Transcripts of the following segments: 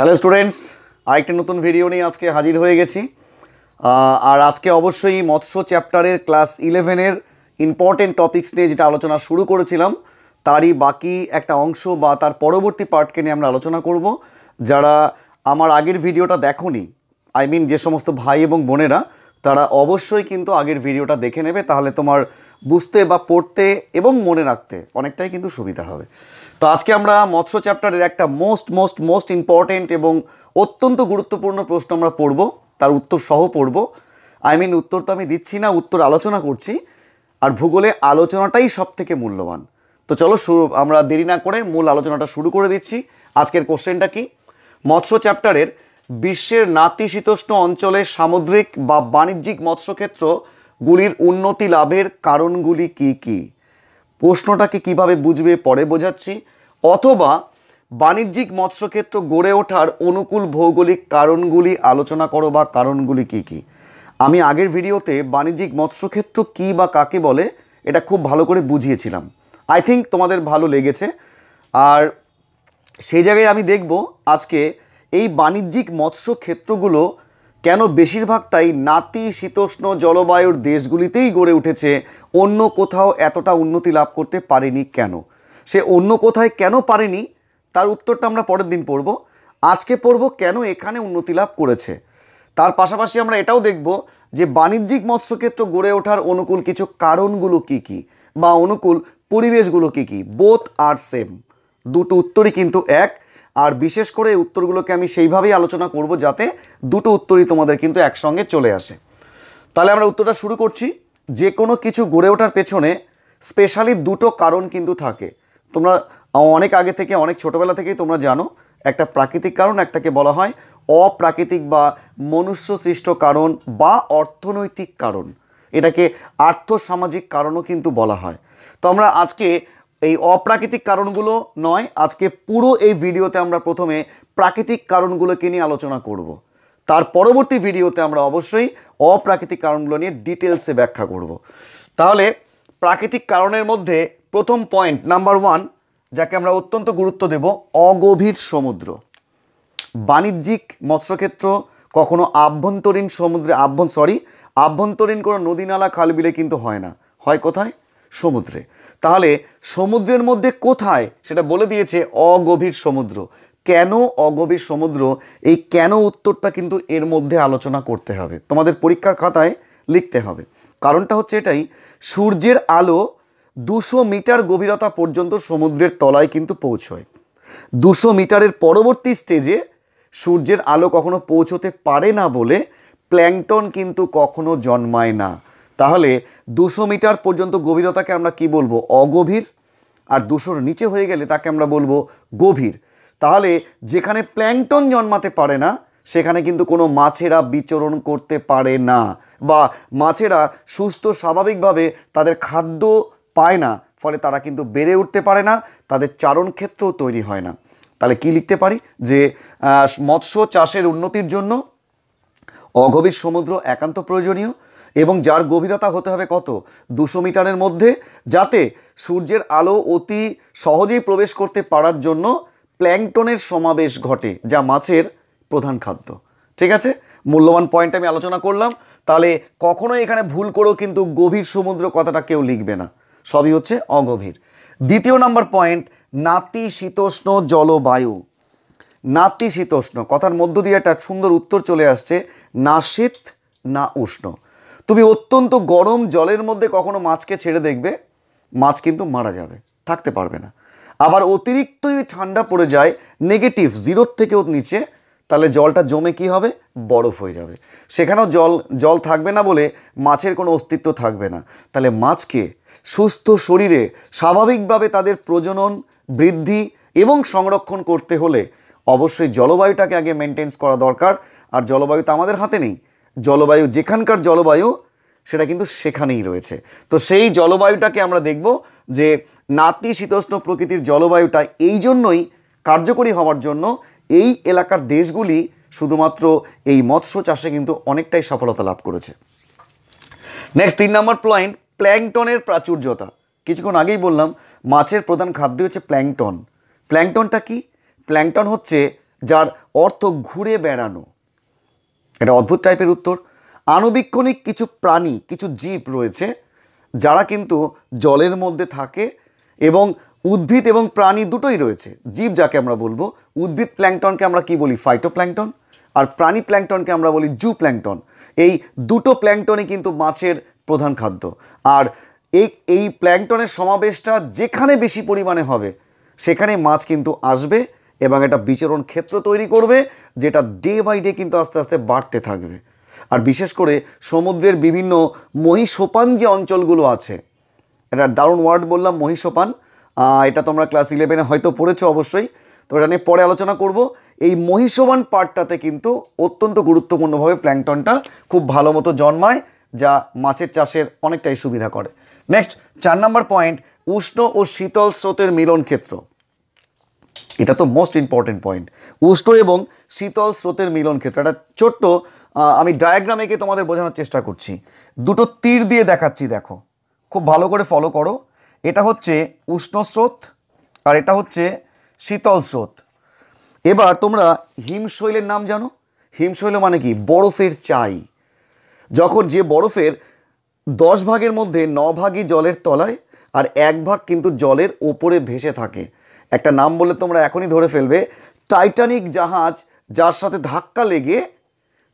Hello students আরেকটি নতুন video নিয়ে আজকে হাজির হয়ে গেছি আর আজকে অবশ্যই মৎস্য চ্যাপ্টারের ক্লাস ইলেভেনের ইম্পর্টেন্ট টপিক্স নিয়ে যেটা আলোচনা শুরু করেছিলাম তারই বাকি একটা অংশ বা তার পরবর্তী পার্টকে নিয়ে আমরা আলোচনা করব যারা আমার আগের ভিডিওটা দেখনি আই মিন যে সমস্ত ভাই এবং বোনেরা তারা অবশ্যই কিন্তু আগের ভিডিওটা দেখে নেবে তাহলে তোমার বুঝতে বা পড়তে এবং মনে রাখতে অনেকটাই কিন্তু সুবিধা হবে তো আজকে আমরা মৎস্য চ্যাপ্টারের একটা মোস্ট মোস্ট মোস্ট ইম্পর্টেন্ট এবং অত্যন্ত গুরুত্বপূর্ণ প্রশ্ন আমরা পড়ব তার উত্তর সহ পড়ব আই মিন উত্তর তো আমি দিচ্ছি না উত্তর আলোচনা করছি আর ভূগোলে আলোচনাটাই সব থেকে মূল্যবান তো চলো শুরু আমরা দেরি না করে মূল আলোচনাটা শুরু করে দিচ্ছি আজকের কোশ্চেনটা কি মৎস্য চ্যাপ্টারের বিশ্বের নাতিশীতোষ্ণ অঞ্চলে সামুদ্রিক বা বাণিজ্যিক মৎস্যক্ষেত্রগুলির উন্নতি লাভের কারণগুলি কি কি প্রশ্নটাকে কিভাবে বুঝবে পরে বোঝাচ্ছি অথবা বাণিজ্যিক মৎস্যক্ষেত্র গড়ে ওঠার অনুকূল ভৌগোলিক কারণগুলি আলোচনা করো বা কারণগুলি কি কি। আমি আগের ভিডিওতে বাণিজ্যিক মৎস্যক্ষেত্র কি বা কাকে বলে এটা খুব ভালো করে বুঝিয়েছিলাম আই থিঙ্ক তোমাদের ভালো লেগেছে আর সেই জায়গায় আমি দেখব আজকে এই বাণিজ্যিক মৎস্যক্ষেত্রগুলো কেন বেশিরভাগটাই নাতি শীতোষ্ণ জলবায়ুর দেশগুলিতেই গড়ে উঠেছে অন্য কোথাও এতটা উন্নতি লাভ করতে পারেনি কেন সে অন্য কোথায় কেন পারেনি তার উত্তরটা আমরা পরের দিন পড়ব আজকে পড়ব কেন এখানে উন্নতি লাভ করেছে তার পাশাপাশি আমরা এটাও দেখব যে বাণিজ্যিক মৎস্যক্ষেত্র গড়ে ওঠার অনুকূল কিছু কারণগুলো কি কি বা অনুকূল পরিবেশগুলো কি কি বোথ আর সেম দুটো উত্তরই কিন্তু এক আর বিশেষ করে উত্তরগুলোকে আমি সেইভাবেই আলোচনা করব যাতে দুটো উত্তরই তোমাদের কিন্তু একসঙ্গে চলে আসে তাহলে আমরা উত্তরটা শুরু করছি যে কোনো কিছু গড়ে ওঠার পেছনে স্পেশালি দুটো কারণ কিন্তু থাকে তোমরা অনেক আগে থেকে অনেক ছোটোবেলা থেকেই তোমরা জানো একটা প্রাকৃতিক কারণ একটাকে বলা হয় অপ্রাকৃতিক বা মনুষ্য সৃষ্ট কারণ বা অর্থনৈতিক কারণ এটাকে আর্থসামাজিক কারণও কিন্তু বলা হয় তো আমরা আজকে এই অপ্রাকৃতিক কারণগুলো নয় আজকে পুরো এই ভিডিওতে আমরা প্রথমে প্রাকৃতিক কারণগুলোকে নিয়ে আলোচনা করব। তার পরবর্তী ভিডিওতে আমরা অবশ্যই অপ্রাকৃতিক কারণগুলো নিয়ে ডিটেলসে ব্যাখ্যা করব। তাহলে প্রাকৃতিক কারণের মধ্যে প্রথম পয়েন্ট নাম্বার ওয়ান যাকে আমরা অত্যন্ত গুরুত্ব দেব অগভীর সমুদ্র বাণিজ্যিক মৎস্যক্ষেত্র কখনো আভ্যন্তরীণ সমুদ্রে আভ্যন্ত সরি আভ্যন্তরীণ কোনো নদী নালা খালবিলে কিন্তু হয় না হয় কোথায় সমুদ্রে তাহলে সমুদ্রের মধ্যে কোথায় সেটা বলে দিয়েছে অগভীর সমুদ্র কেন অগভীর সমুদ্র এই কেন উত্তরটা কিন্তু এর মধ্যে আলোচনা করতে হবে তোমাদের পরীক্ষার খাতায় লিখতে হবে কারণটা হচ্ছে এটাই সূর্যের আলো দুশো মিটার গভীরতা পর্যন্ত সমুদ্রের তলায় কিন্তু পৌঁছয় দুশো মিটারের পরবর্তী স্টেজে সূর্যের আলো কখনো পৌঁছতে পারে না বলে প্ল্যাংটন কিন্তু কখনো জন্মায় না তাহলে দুশো মিটার পর্যন্ত গভীরতাকে আমরা কি বলবো অগভীর আর দুশোর নিচে হয়ে গেলে তাকে আমরা বলবো গভীর তাহলে যেখানে প্ল্যাংটন জন্মাতে পারে না সেখানে কিন্তু কোনো মাছেরা বিচরণ করতে পারে না বা মাছেরা সুস্থ স্বাভাবিকভাবে তাদের খাদ্য পায় না ফলে তারা কিন্তু বেড়ে উঠতে পারে না তাদের চারণ ক্ষেত্রও তৈরি হয় না তাহলে কি লিখতে পারি যে মৎস্য চাষের উন্নতির জন্য অগভীর সমুদ্র একান্ত প্রয়োজনীয় এবং যার গভীরতা হতে হবে কত দুশো মিটারের মধ্যে যাতে সূর্যের আলো অতি সহজেই প্রবেশ করতে পারার জন্য প্ল্যাংটনের সমাবেশ ঘটে যা মাছের প্রধান খাদ্য ঠিক আছে মূল্যবান পয়েন্ট আমি আলোচনা করলাম তাহলে কখনোই এখানে ভুল করেও কিন্তু গভীর সমুদ্র কথাটা কেউ লিখবে না সবই হচ্ছে অগভীর দ্বিতীয় নম্বর পয়েন্ট নাতিশীতোষ্ণ জলবায়ু নাতিশীতোষ্ণ কথার মধ্য দিয়ে একটা সুন্দর উত্তর চলে আসছে না শীত না উষ্ণ তুমি অত্যন্ত গরম জলের মধ্যে কখনো মাছকে ছেড়ে দেখবে মাছ কিন্তু মারা যাবে থাকতে পারবে না আবার অতিরিক্ত যদি ঠান্ডা পড়ে যায় নেগেটিভ জিরোর থেকেও নিচে তাহলে জলটা জমে কি হবে বরফ হয়ে যাবে সেখানেও জল জল থাকবে না বলে মাছের কোনো অস্তিত্ব থাকবে না তাহলে মাছকে সুস্থ শরীরে স্বাভাবিকভাবে তাদের প্রজনন বৃদ্ধি এবং সংরক্ষণ করতে হলে অবশ্যই জলবায়ুটাকে আগে মেনটেন্স করা দরকার আর জলবায়ু তো আমাদের হাতে নেই জলবায়ু যেখানকার জলবায়ু সেটা কিন্তু সেখানেই রয়েছে তো সেই জলবায়ুটাকে আমরা দেখব যে নাতিশীতোষ্ণ প্রকৃতির জলবায়ুটা এই জন্যই কার্যকরী হওয়ার জন্য এই এলাকার দেশগুলি শুধুমাত্র এই মৎস্য চাষে কিন্তু অনেকটাই সফলতা লাভ করেছে নেক্সট তিন নম্বর পয়েন্ট প্ল্যাংটনের প্রাচুর্যতা কিছুক্ষণ আগেই বললাম মাছের প্রধান খাদ্য হচ্ছে প্ল্যাংটন প্ল্যাংটনটা কি প্ল্যাংটন হচ্ছে যার অর্থ ঘুরে বেড়ানো এটা অদ্ভুত টাইপের উত্তর আণুবীক্ষণিক কিছু প্রাণী কিছু জীব রয়েছে যারা কিন্তু জলের মধ্যে থাকে এবং উদ্ভিদ এবং প্রাণী দুটোই রয়েছে জীব যাকে আমরা বলবো উদ্ভিদ প্ল্যাংটনকে আমরা কি বলি ফাইটো প্ল্যাংটন আর প্রাণী প্ল্যাংটনকে আমরা বলি জু প্ল্যাংটন এই দুটো প্ল্যাংটনই কিন্তু মাছের প্রধান খাদ্য আর এই এই প্ল্যাংটনের সমাবেশটা যেখানে বেশি পরিমাণে হবে সেখানে মাছ কিন্তু আসবে এবং এটা বিচরণ ক্ষেত্র তৈরি করবে যেটা ডে বাই ডে কিন্তু আস্তে আস্তে বাড়তে থাকবে আর বিশেষ করে সমুদ্রের বিভিন্ন মহিষোপান যে অঞ্চলগুলো আছে এটা দারুণ ওয়ার্ড বললাম মহিষোপান এটা তোমরা ক্লাস ইলেভেনে হয়তো পড়েছো অবশ্যই তো এটা নিয়ে পরে আলোচনা করব এই মহিষবান পার্টটাতে কিন্তু অত্যন্ত গুরুত্বপূর্ণভাবে প্ল্যাংটনটা খুব ভালো মতো জন্মায় যা মাছের চাষের অনেকটাই সুবিধা করে নেক্সট চার নম্বর পয়েন্ট উষ্ণ ও শীতল স্রোতের মিলন ক্ষেত্র এটা তো মোস্ট ইম্পর্টেন্ট পয়েন্ট উষ্ণ এবং শীতল স্রোতের মিলন ক্ষেত্র একটা ছোট্ট আমি ডায়াগ্রাম এঁকে তোমাদের বোঝানোর চেষ্টা করছি দুটো তীর দিয়ে দেখাচ্ছি দেখো খুব ভালো করে ফলো করো এটা হচ্ছে উষ্ণ স্রোত আর এটা হচ্ছে শীতল স্রোত এবার তোমরা হিমশৈলের নাম জানো হিমশৈল মানে কি বরফের চাই যখন যে বরফের দশ ভাগের মধ্যে ন ভাগই জলের তলায় আর এক ভাগ কিন্তু জলের ওপরে ভেসে থাকে একটা নাম বলে তোমরা এখনই ধরে ফেলবে টাইটানিক জাহাজ যার সাথে ধাক্কা লেগে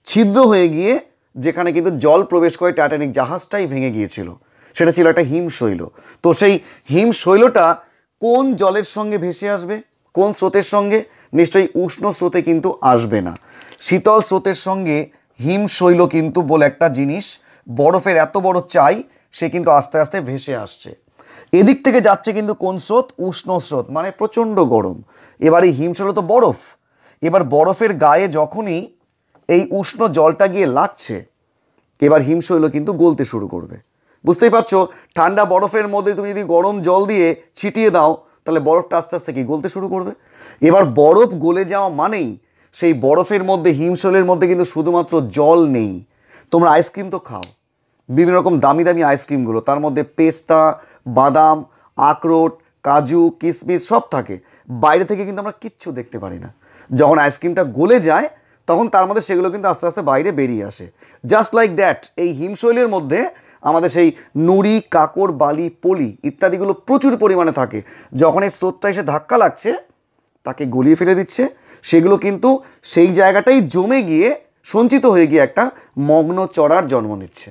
ছিদ্র হয়ে গিয়ে যেখানে কিন্তু জল প্রবেশ করে টাইটানিক জাহাজটাই ভেঙে গিয়েছিল সেটা ছিল একটা হিমশৈল তো সেই হিমশৈলটা কোন জলের সঙ্গে ভেসে আসবে কোন স্রোতের সঙ্গে নিশ্চয়ই উষ্ণ স্রোতে কিন্তু আসবে না শীতল স্রোতের সঙ্গে হিমশৈল কিন্তু বলে একটা জিনিস বরফের এত বড় চাই সে কিন্তু আস্তে আস্তে ভেসে আসছে এদিক থেকে যাচ্ছে কিন্তু কোন স্রোত উষ্ণ স্রোত মানে প্রচণ্ড গরম এবার এই হিমশৈল তো বরফ এবার বরফের গায়ে যখনই এই উষ্ণ জলটা গিয়ে লাগছে এবার হিমশৈল কিন্তু গলতে শুরু করবে বুঝতেই পারছো ঠান্ডা বরফের মধ্যে তুমি যদি গরম জল দিয়ে ছিটিয়ে দাও তাহলে বরফটা আস্তে আস্তে কি গলতে শুরু করবে এবার বরফ গলে যাওয়া মানেই সেই বরফের মধ্যে হিমশলের মধ্যে কিন্তু শুধুমাত্র জল নেই তোমরা আইসক্রিম তো খাও বিভিন্ন রকম দামি দামি আইসক্রিমগুলো তার মধ্যে পেস্তা বাদাম আখরোট কাজু কিশমিশ সব থাকে বাইরে থেকে কিন্তু আমরা কিচ্ছু দেখতে পারি না যখন আইসক্রিমটা গলে যায় তখন তার মধ্যে সেগুলো কিন্তু আস্তে আস্তে বাইরে বেরিয়ে আসে জাস্ট লাইক দ্যাট এই হিমশৈলের মধ্যে আমাদের সেই নুড়ি কাকড় বালি পলি ইত্যাদিগুলো প্রচুর পরিমাণে থাকে যখন এই স্রোতটা এসে ধাক্কা লাগছে তাকে গলিয়ে ফেলে দিচ্ছে সেগুলো কিন্তু সেই জায়গাটাই জমে গিয়ে সঞ্চিত হয়ে গিয়ে একটা মগ্ন চড়ার জন্ম নিচ্ছে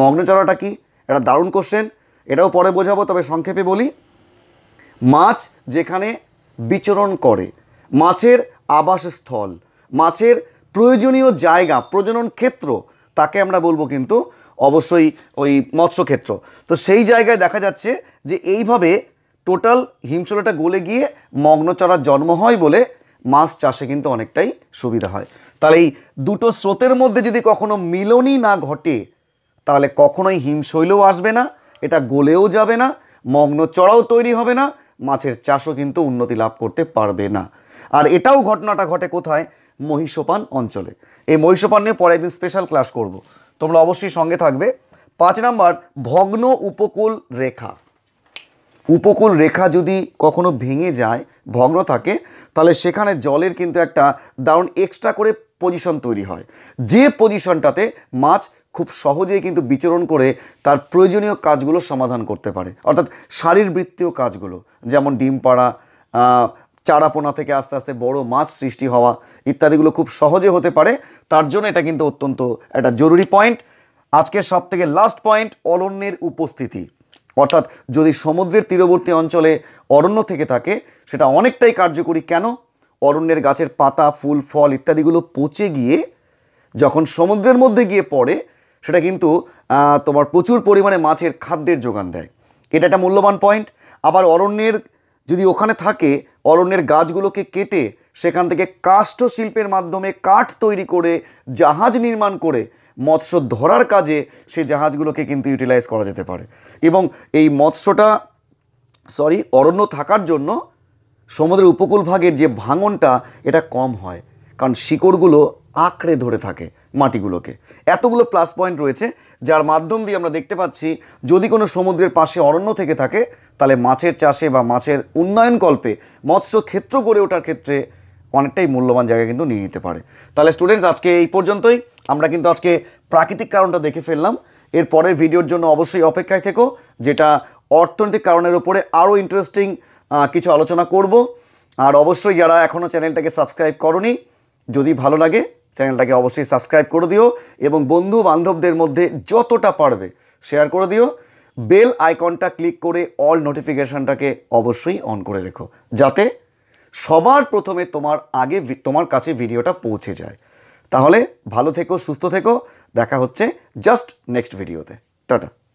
মগ্ন চড়াটা কি এটা দারুণ কোশ্চেন এটাও পরে বোঝাবো তবে সংক্ষেপে বলি মাছ যেখানে বিচরণ করে মাছের আবাসস্থল মাছের প্রয়োজনীয় জায়গা প্রজনন ক্ষেত্র তাকে আমরা বলবো কিন্তু অবশ্যই ওই মৎস্যক্ষেত্র তো সেই জায়গায় দেখা যাচ্ছে যে এইভাবে টোটাল হিমশলাটা গলে গিয়ে চারার জন্ম হয় বলে মাছ চাষে কিন্তু অনেকটাই সুবিধা হয় তাহলে এই দুটো স্রোতের মধ্যে যদি কখনো মিলনই না ঘটে তাহলে কখনোই হিমশৈলও আসবে না এটা গলেও যাবে না মগ্নচড়াও তৈরি হবে না মাছের চাষও কিন্তু উন্নতি লাভ করতে পারবে না আর এটাও ঘটনাটা ঘটে কোথায় মহিষোপান অঞ্চলে এই মহিষোপান নিয়ে পরে একদিন স্পেশাল ক্লাস করব। তোমরা অবশ্যই সঙ্গে থাকবে পাঁচ নাম্বার ভগ্ন উপকূল রেখা উপকূল রেখা যদি কখনো ভেঙে যায় ভগ্ন থাকে তাহলে সেখানে জলের কিন্তু একটা দারুণ এক্সট্রা করে পজিশন তৈরি হয় যে পজিশনটাতে মাছ খুব সহজেই কিন্তু বিচরণ করে তার প্রয়োজনীয় কাজগুলো সমাধান করতে পারে অর্থাৎ শারীরবৃত্তীয় কাজগুলো যেমন ডিম পাড়া চারাপোনা থেকে আস্তে আস্তে বড় মাছ সৃষ্টি হওয়া ইত্যাদিগুলো খুব সহজে হতে পারে তার জন্য এটা কিন্তু অত্যন্ত একটা জরুরি পয়েন্ট আজকের সব থেকে লাস্ট পয়েন্ট অরণ্যের উপস্থিতি অর্থাৎ যদি সমুদ্রের তীরবর্তী অঞ্চলে অরণ্য থেকে থাকে সেটা অনেকটাই কার্যকরী কেন অরণ্যের গাছের পাতা ফুল ফল ইত্যাদিগুলো পচে গিয়ে যখন সমুদ্রের মধ্যে গিয়ে পড়ে সেটা কিন্তু তোমার প্রচুর পরিমাণে মাছের খাদ্যের যোগান দেয় এটা একটা মূল্যবান পয়েন্ট আবার অরণ্যের যদি ওখানে থাকে অরণ্যের গাছগুলোকে কেটে সেখান থেকে কাষ্ঠ শিল্পের মাধ্যমে কাঠ তৈরি করে জাহাজ নির্মাণ করে মৎস্য ধরার কাজে সে জাহাজগুলোকে কিন্তু ইউটিলাইজ করা যেতে পারে এবং এই মৎস্যটা সরি অরণ্য থাকার জন্য সমুদ্রের উপকূলভাগের যে ভাঙনটা এটা কম হয় কারণ শিকড়গুলো আঁকড়ে ধরে থাকে মাটিগুলোকে এতগুলো প্লাস পয়েন্ট রয়েছে যার মাধ্যম দিয়ে আমরা দেখতে পাচ্ছি যদি কোনো সমুদ্রের পাশে অরণ্য থেকে থাকে তাহলে মাছের চাষে বা মাছের উন্নয়ন কল্পে মৎস্য ক্ষেত্র গড়ে ওঠার ক্ষেত্রে অনেকটাই মূল্যবান জায়গা কিন্তু নিয়ে নিতে পারে তাহলে স্টুডেন্টস আজকে এই পর্যন্তই আমরা কিন্তু আজকে প্রাকৃতিক কারণটা দেখে ফেললাম এর পরের ভিডিওর জন্য অবশ্যই অপেক্ষায় থেকো যেটা অর্থনৈতিক কারণের উপরে আরও ইন্টারেস্টিং কিছু আলোচনা করব আর অবশ্যই যারা এখনও চ্যানেলটাকে সাবস্ক্রাইব করনি যদি ভালো লাগে চ্যানেলটাকে অবশ্যই সাবস্ক্রাইব করে দিও এবং বন্ধু বান্ধবদের মধ্যে যতটা পারবে শেয়ার করে দিও বেল আইকনটা ক্লিক করে অল নোটিফিকেশানটাকে অবশ্যই অন করে রেখো যাতে সবার প্রথমে তোমার আগে তোমার কাছে ভিডিওটা পৌঁছে যায় তাহলে ভালো থেকো সুস্থ থেকো দেখা হচ্ছে জাস্ট নেক্সট ভিডিওতে টাটা